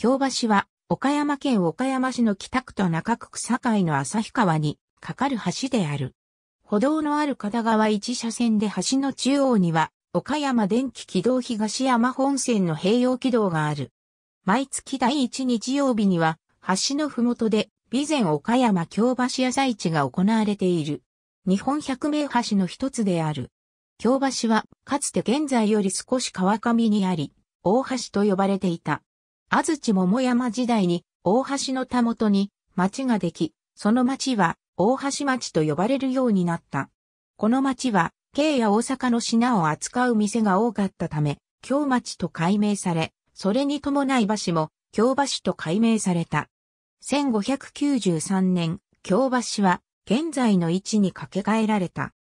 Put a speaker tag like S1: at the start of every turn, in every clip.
S1: 京橋は、岡山県岡山市の北区と中区区境の旭川に、かかる橋である。歩道のある片側一車線で橋の中央には、岡山電気軌道東山本線の併用軌道がある。毎月第一日曜日には、橋のふもとで、備前岡山京橋朝市が行われている。日本百名橋の一つである。京橋は、かつて現在より少し川上にあり、大橋と呼ばれていた。安土桃山時代に大橋のたもとに町ができ、その町は大橋町と呼ばれるようになった。この町は、京や大阪の品を扱う店が多かったため、京町と改名され、それに伴い橋も京橋と改名された。1593年、京橋は現在の位置に掛け替えられた。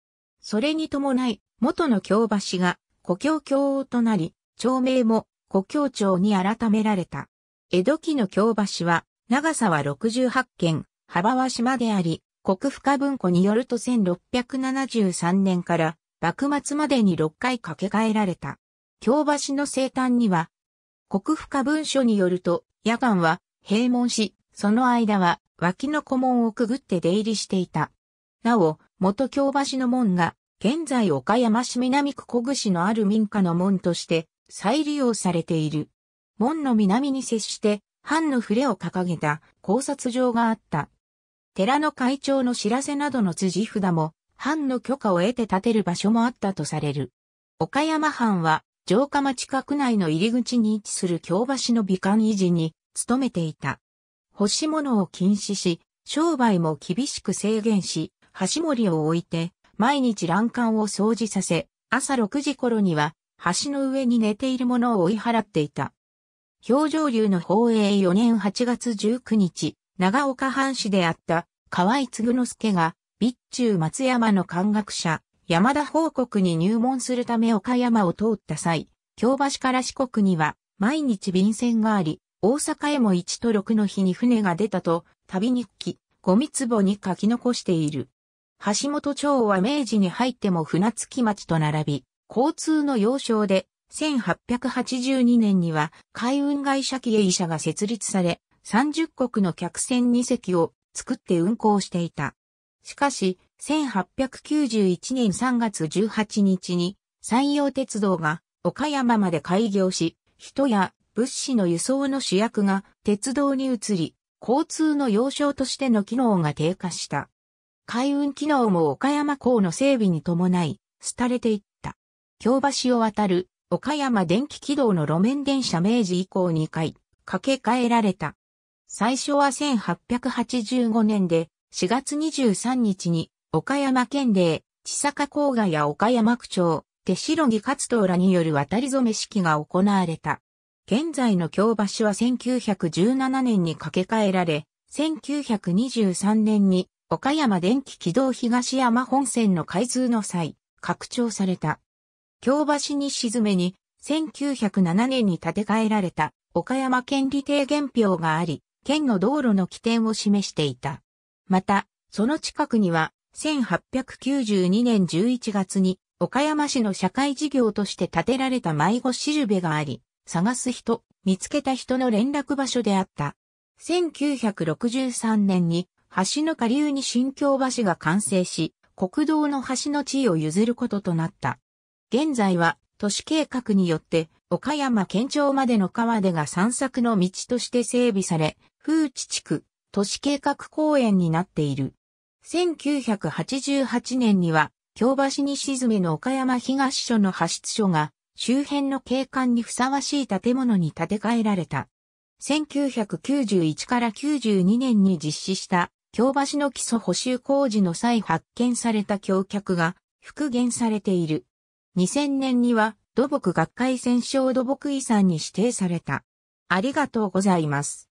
S1: それに伴い、元の京橋が故郷京王となり、町名も古郷町に改められた。江戸期の京橋は、長さは68軒、幅は島であり、国府下文庫によると1673年から幕末までに6回掛け替えられた。京橋の生誕には、国府下文書によると、夜間は閉門し、その間は脇の古門をくぐって出入りしていた。なお、元京橋の門が、現在岡山市南区小串のある民家の門として、再利用されている。門の南に接して、藩の触れを掲げた考察場があった。寺の会長の知らせなどの辻札も、藩の許可を得て建てる場所もあったとされる。岡山藩は、城下町区内の入り口に位置する京橋の美観維持に、努めていた。干し物を禁止し、商売も厳しく制限し、橋森を置いて、毎日欄干を掃除させ、朝6時頃には橋の上に寝ている者を追い払っていた。表情流の宝永4年8月19日、長岡藩士であった河合嗣之助が、備中松山の漢学者、山田報告に入門するため岡山を通った際、京橋から四国には毎日便船があり、大阪へも1と6の日に船が出たと、旅日記、ゴミ壺に書き残している。橋本町は明治に入っても船着町と並び、交通の要衝で、1882年には海運会社経営者社が設立され、30国の客船2隻を作って運航していた。しかし、1891年3月18日に山陽鉄道が岡山まで開業し、人や物資の輸送の主役が鉄道に移り、交通の要衝としての機能が低下した。海運機能も岡山港の整備に伴い、廃れていっ京橋を渡る岡山電気軌道の路面電車明治以降2回、掛け替えられた。最初は1885年で4月23日に岡山県令、千坂郊外や岡山区長、手代木勝動らによる渡り染め式が行われた。現在の京橋は1917年に掛け替えられ、1923年に岡山電気軌道東山本線の開通の際、拡張された。京橋に沈めに、1907年に建て替えられた、岡山県理定原表があり、県の道路の起点を示していた。また、その近くには、1892年11月に、岡山市の社会事業として建てられた迷子しるべがあり、探す人、見つけた人の連絡場所であった。1963年に、橋の下流に新京橋が完成し、国道の橋の地位を譲ることとなった。現在は都市計画によって岡山県庁までの川出が散策の道として整備され、風地地区、都市計画公園になっている。1988年には、京橋に沈めの岡山東署の派出所が、周辺の景観にふさわしい建物に建て替えられた。1991から92年に実施した京橋の基礎補修工事の際発見された橋脚が復元されている。2000年には土木学会選奨土木遺産に指定された。ありがとうございます。